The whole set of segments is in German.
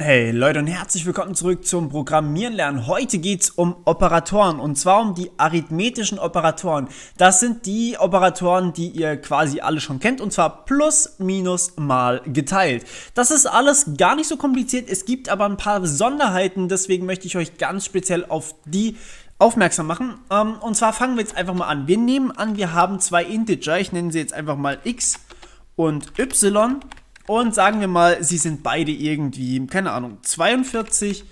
Hey Leute und herzlich willkommen zurück zum Programmieren lernen. Heute geht es um Operatoren und zwar um die arithmetischen Operatoren. Das sind die Operatoren, die ihr quasi alle schon kennt und zwar plus, minus, mal, geteilt. Das ist alles gar nicht so kompliziert, es gibt aber ein paar Besonderheiten, deswegen möchte ich euch ganz speziell auf die aufmerksam machen. Ähm, und zwar fangen wir jetzt einfach mal an. Wir nehmen an, wir haben zwei Integer, ich nenne sie jetzt einfach mal x und y und sagen wir mal, sie sind beide irgendwie, keine Ahnung, 42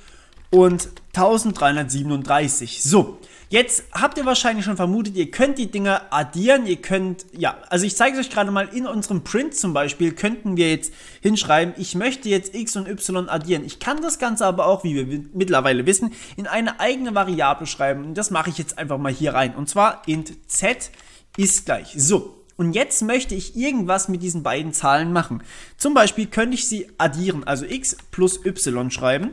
und 1337. So, jetzt habt ihr wahrscheinlich schon vermutet, ihr könnt die Dinger addieren, ihr könnt, ja, also ich zeige es euch gerade mal, in unserem Print zum Beispiel könnten wir jetzt hinschreiben, ich möchte jetzt x und y addieren. Ich kann das Ganze aber auch, wie wir mittlerweile wissen, in eine eigene Variable schreiben und das mache ich jetzt einfach mal hier rein und zwar int z ist gleich. So, und jetzt möchte ich irgendwas mit diesen beiden Zahlen machen. Zum Beispiel könnte ich sie addieren, also x plus y schreiben.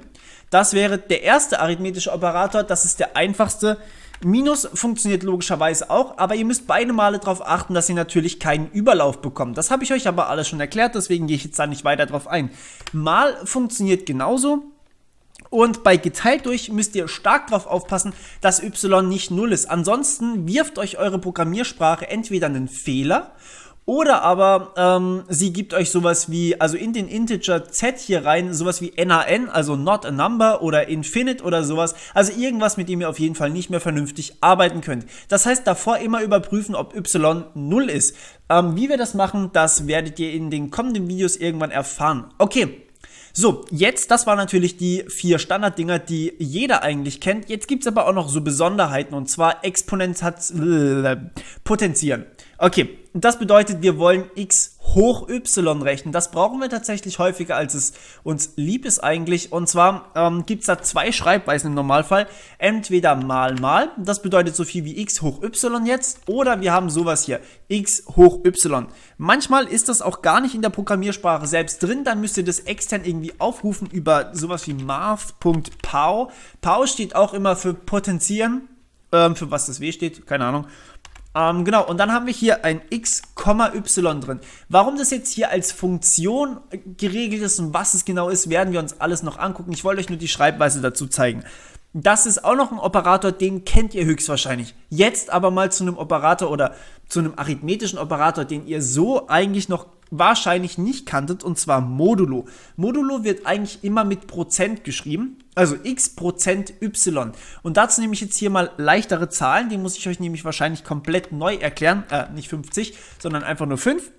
Das wäre der erste arithmetische Operator, das ist der einfachste. Minus funktioniert logischerweise auch, aber ihr müsst beide Male darauf achten, dass ihr natürlich keinen Überlauf bekommt. Das habe ich euch aber alles schon erklärt, deswegen gehe ich jetzt da nicht weiter drauf ein. Mal funktioniert genauso. Und bei geteilt durch müsst ihr stark darauf aufpassen, dass y nicht 0 ist. Ansonsten wirft euch eure Programmiersprache entweder einen Fehler oder aber ähm, sie gibt euch sowas wie, also in den Integer z hier rein, sowas wie NAN, also not a number oder infinite oder sowas. Also irgendwas, mit dem ihr auf jeden Fall nicht mehr vernünftig arbeiten könnt. Das heißt, davor immer überprüfen, ob y 0 ist. Ähm, wie wir das machen, das werdet ihr in den kommenden Videos irgendwann erfahren. Okay, so, jetzt, das waren natürlich die vier Standarddinger, die jeder eigentlich kennt. Jetzt gibt es aber auch noch so Besonderheiten und zwar Exponenz hat äh, Potenzieren. Okay, das bedeutet, wir wollen x hoch y rechnen. Das brauchen wir tatsächlich häufiger, als es uns lieb ist eigentlich. Und zwar ähm, gibt es da zwei Schreibweisen im Normalfall. Entweder mal mal, das bedeutet so viel wie x hoch y jetzt, oder wir haben sowas hier, x hoch y. Manchmal ist das auch gar nicht in der Programmiersprache selbst drin, dann müsst ihr das extern irgendwie aufrufen über sowas wie math.pow. Pow steht auch immer für potenzieren, ähm, für was das W steht, keine Ahnung. Ähm, genau, und dann haben wir hier ein x, y drin. Warum das jetzt hier als Funktion geregelt ist und was es genau ist, werden wir uns alles noch angucken. Ich wollte euch nur die Schreibweise dazu zeigen. Das ist auch noch ein Operator, den kennt ihr höchstwahrscheinlich. Jetzt aber mal zu einem Operator oder zu einem arithmetischen Operator, den ihr so eigentlich noch wahrscheinlich nicht kanntet, und zwar Modulo. Modulo wird eigentlich immer mit Prozent geschrieben, also x Prozent y. Und dazu nehme ich jetzt hier mal leichtere Zahlen, die muss ich euch nämlich wahrscheinlich komplett neu erklären, äh, nicht 50, sondern einfach nur 5.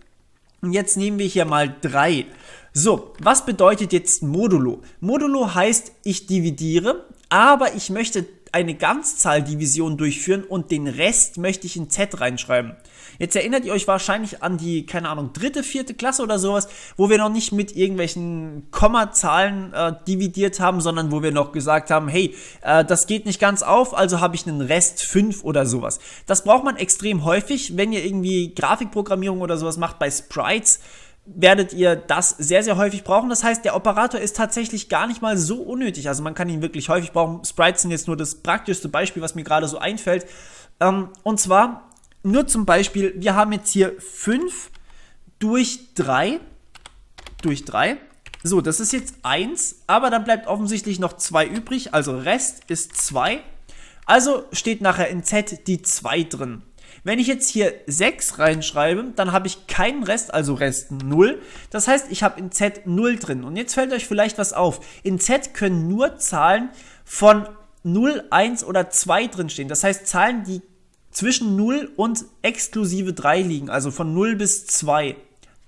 Und jetzt nehmen wir hier mal 3. So, was bedeutet jetzt Modulo? Modulo heißt, ich dividiere, aber ich möchte eine Ganzzahldivision durchführen und den Rest möchte ich in Z reinschreiben. Jetzt erinnert ihr euch wahrscheinlich an die, keine Ahnung, dritte, vierte Klasse oder sowas, wo wir noch nicht mit irgendwelchen Kommazahlen äh, dividiert haben, sondern wo wir noch gesagt haben, hey, äh, das geht nicht ganz auf, also habe ich einen Rest 5 oder sowas. Das braucht man extrem häufig, wenn ihr irgendwie Grafikprogrammierung oder sowas macht bei Sprites werdet ihr das sehr, sehr häufig brauchen. Das heißt, der Operator ist tatsächlich gar nicht mal so unnötig. Also man kann ihn wirklich häufig brauchen. Sprites sind jetzt nur das praktischste Beispiel, was mir gerade so einfällt. Ähm, und zwar nur zum Beispiel, wir haben jetzt hier 5 durch 3 durch 3. So, das ist jetzt 1, aber dann bleibt offensichtlich noch 2 übrig. Also Rest ist 2. Also steht nachher in Z die 2 drin. Wenn ich jetzt hier 6 reinschreibe, dann habe ich keinen Rest, also Rest 0. Das heißt, ich habe in Z 0 drin. Und jetzt fällt euch vielleicht was auf. In Z können nur Zahlen von 0, 1 oder 2 drinstehen. Das heißt, Zahlen, die zwischen 0 und exklusive 3 liegen, also von 0 bis 2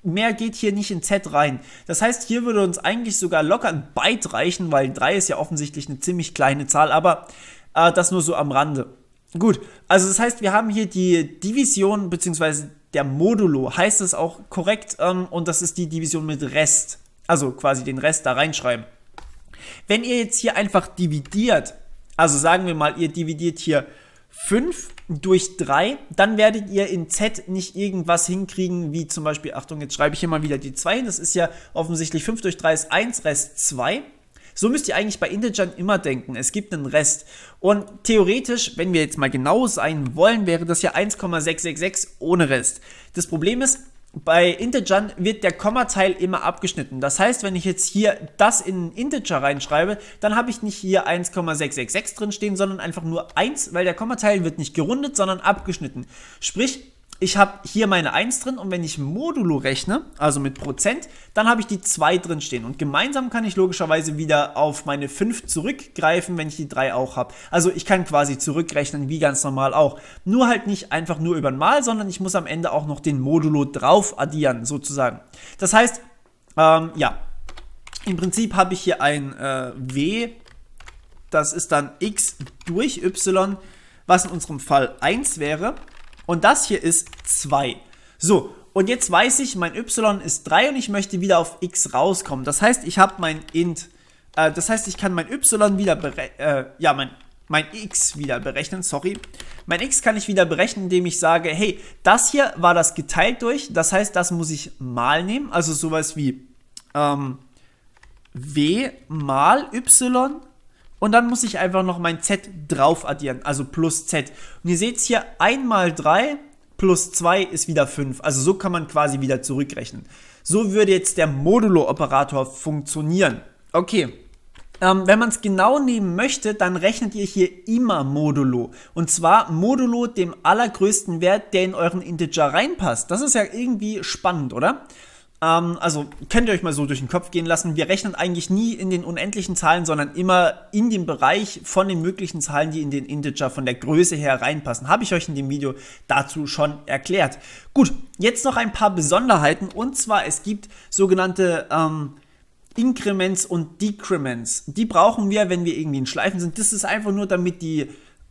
mehr geht hier nicht in Z rein. Das heißt, hier würde uns eigentlich sogar locker ein Byte reichen, weil 3 ist ja offensichtlich eine ziemlich kleine Zahl, aber äh, das nur so am Rande. Gut, also das heißt, wir haben hier die Division, beziehungsweise der Modulo, heißt es auch korrekt, ähm, und das ist die Division mit Rest. Also quasi den Rest da reinschreiben. Wenn ihr jetzt hier einfach dividiert, also sagen wir mal, ihr dividiert hier 5 durch 3, dann werdet ihr in Z nicht irgendwas hinkriegen, wie zum Beispiel, Achtung, jetzt schreibe ich hier mal wieder die 2, hin, das ist ja offensichtlich 5 durch 3 ist 1, Rest 2. So müsst ihr eigentlich bei Integern immer denken. Es gibt einen Rest. Und theoretisch, wenn wir jetzt mal genau sein wollen, wäre das ja 1,666 ohne Rest. Das Problem ist, bei Integern wird der Kommateil immer abgeschnitten. Das heißt, wenn ich jetzt hier das in einen Integer reinschreibe, dann habe ich nicht hier 1,666 drin stehen, sondern einfach nur 1, weil der Kommateil wird nicht gerundet, sondern abgeschnitten. Sprich, ich habe hier meine 1 drin und wenn ich Modulo rechne, also mit Prozent, dann habe ich die 2 drin stehen. Und gemeinsam kann ich logischerweise wieder auf meine 5 zurückgreifen, wenn ich die 3 auch habe. Also ich kann quasi zurückrechnen, wie ganz normal auch. Nur halt nicht einfach nur über ein Mal, sondern ich muss am Ende auch noch den Modulo drauf addieren, sozusagen. Das heißt, ähm, ja, im Prinzip habe ich hier ein äh, W, das ist dann x durch y, was in unserem Fall 1 wäre. Und das hier ist 2. So, und jetzt weiß ich, mein y ist 3 und ich möchte wieder auf x rauskommen. Das heißt, ich habe mein int, äh, das heißt, ich kann mein y wieder äh, ja, mein, mein x wieder berechnen, sorry. Mein x kann ich wieder berechnen, indem ich sage, hey, das hier war das geteilt durch, das heißt, das muss ich mal nehmen, also sowas wie ähm, w mal y und dann muss ich einfach noch mein Z drauf addieren, also plus Z. Und ihr seht hier, 1 mal 3 plus 2 ist wieder 5. Also so kann man quasi wieder zurückrechnen. So würde jetzt der Modulo-Operator funktionieren. Okay. Ähm, wenn man es genau nehmen möchte, dann rechnet ihr hier immer Modulo. Und zwar Modulo dem allergrößten Wert, der in euren Integer reinpasst. Das ist ja irgendwie spannend, oder? Ähm, also könnt ihr euch mal so durch den Kopf gehen lassen. Wir rechnen eigentlich nie in den unendlichen Zahlen, sondern immer in dem Bereich von den möglichen Zahlen, die in den Integer von der Größe her reinpassen. Habe ich euch in dem Video dazu schon erklärt. Gut, jetzt noch ein paar Besonderheiten. Und zwar, es gibt sogenannte... Ähm, Increments und Decrements. Die brauchen wir, wenn wir irgendwie in Schleifen sind. Das ist einfach nur, damit die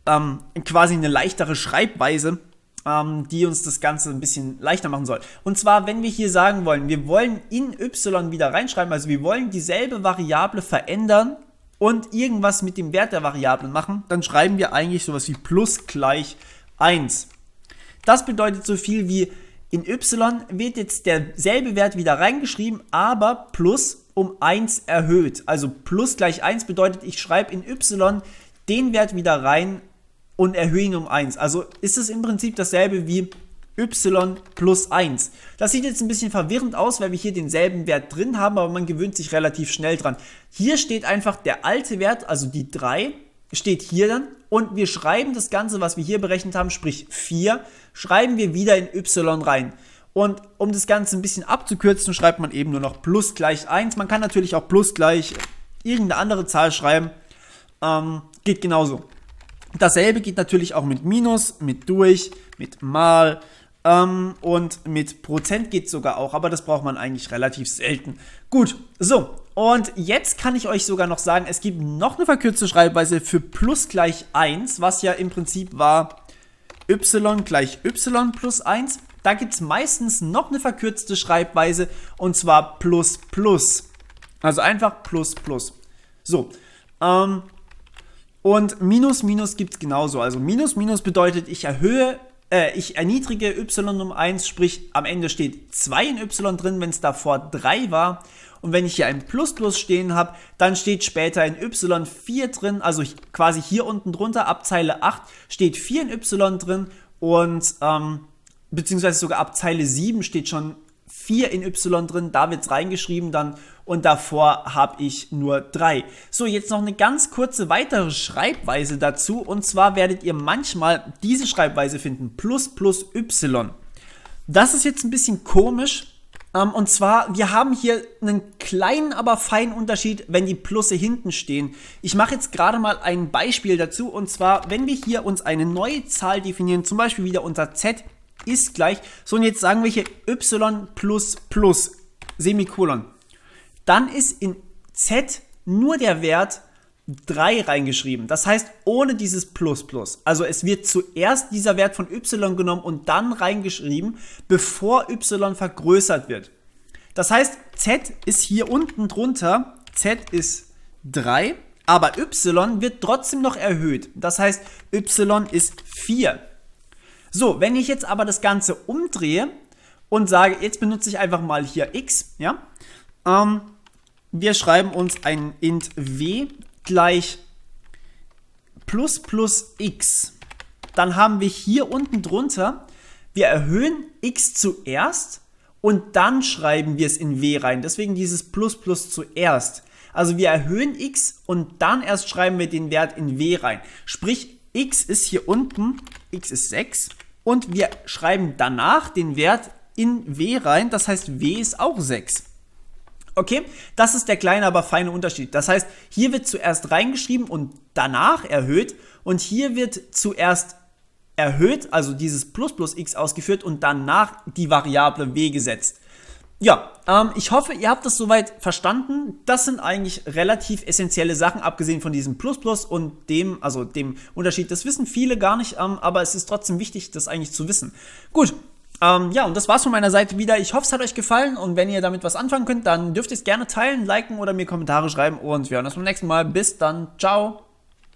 ähm, quasi eine leichtere Schreibweise ähm, die uns das Ganze ein bisschen leichter machen soll. Und zwar, wenn wir hier sagen wollen, wir wollen in y wieder reinschreiben, also wir wollen dieselbe Variable verändern und irgendwas mit dem Wert der Variablen machen, dann schreiben wir eigentlich sowas wie plus gleich 1. Das bedeutet so viel wie in y wird jetzt derselbe Wert wieder reingeschrieben, aber plus um 1 erhöht. Also plus gleich 1 bedeutet, ich schreibe in y den Wert wieder rein, und erhöhe ihn um 1. Also ist es im Prinzip dasselbe wie y plus 1. Das sieht jetzt ein bisschen verwirrend aus, weil wir hier denselben Wert drin haben, aber man gewöhnt sich relativ schnell dran. Hier steht einfach der alte Wert, also die 3, steht hier dann und wir schreiben das Ganze, was wir hier berechnet haben, sprich 4, schreiben wir wieder in y rein. Und um das Ganze ein bisschen abzukürzen, schreibt man eben nur noch plus gleich 1. Man kann natürlich auch plus gleich irgendeine andere Zahl schreiben. Ähm, geht genauso. Dasselbe geht natürlich auch mit Minus, mit Durch, mit Mal ähm, und mit Prozent geht sogar auch, aber das braucht man eigentlich relativ selten. Gut, so. Und jetzt kann ich euch sogar noch sagen, es gibt noch eine verkürzte Schreibweise für plus gleich 1, was ja im Prinzip war y gleich y plus 1. Da gibt es meistens noch eine verkürzte Schreibweise und zwar plus plus. Also einfach plus plus. So, ähm, und Minus Minus gibt es genauso. Also Minus Minus bedeutet, ich erhöhe, äh, ich erniedrige y um 1, sprich am Ende steht 2 in y drin, wenn es davor 3 war. Und wenn ich hier ein Plus Plus stehen habe, dann steht später in y 4 drin, also quasi hier unten drunter, ab Zeile 8 steht 4 in y drin und ähm, beziehungsweise sogar ab Zeile 7 steht schon vier in Y drin, da wird es reingeschrieben dann und davor habe ich nur 3. So, jetzt noch eine ganz kurze weitere Schreibweise dazu und zwar werdet ihr manchmal diese Schreibweise finden, plus plus Y. Das ist jetzt ein bisschen komisch, ähm, und zwar, wir haben hier einen kleinen, aber feinen Unterschied, wenn die Plusse hinten stehen. Ich mache jetzt gerade mal ein Beispiel dazu. Und zwar, wenn wir hier uns eine neue Zahl definieren, zum Beispiel wieder unser z, ist gleich, so und jetzt sagen wir hier y plus plus, Semikolon. Dann ist in z nur der Wert 3 reingeschrieben. Das heißt, ohne dieses Plus Plus. Also es wird zuerst dieser Wert von y genommen und dann reingeschrieben, bevor y vergrößert wird. Das heißt, z ist hier unten drunter, z ist 3, aber y wird trotzdem noch erhöht. Das heißt, y ist 4. So, wenn ich jetzt aber das Ganze umdrehe und sage, jetzt benutze ich einfach mal hier x, ja, ähm, wir schreiben uns ein int w gleich plus plus x. Dann haben wir hier unten drunter, wir erhöhen x zuerst und dann schreiben wir es in w rein. Deswegen dieses plus plus zuerst. Also wir erhöhen x und dann erst schreiben wir den Wert in w rein. Sprich, x ist hier unten, x ist 6 und wir schreiben danach den Wert in W rein. Das heißt, W ist auch 6. Okay, das ist der kleine, aber feine Unterschied. Das heißt, hier wird zuerst reingeschrieben und danach erhöht. Und hier wird zuerst erhöht, also dieses plus plus x ausgeführt und danach die Variable w gesetzt ja, ähm, ich hoffe, ihr habt das soweit verstanden. Das sind eigentlich relativ essentielle Sachen, abgesehen von diesem Plus Plus und dem, also dem Unterschied. Das wissen viele gar nicht, ähm, aber es ist trotzdem wichtig, das eigentlich zu wissen. Gut. Ähm, ja, und das war's von meiner Seite wieder. Ich hoffe, es hat euch gefallen und wenn ihr damit was anfangen könnt, dann dürft ihr es gerne teilen, liken oder mir Kommentare schreiben und wir hören uns beim nächsten Mal. Bis dann, ciao.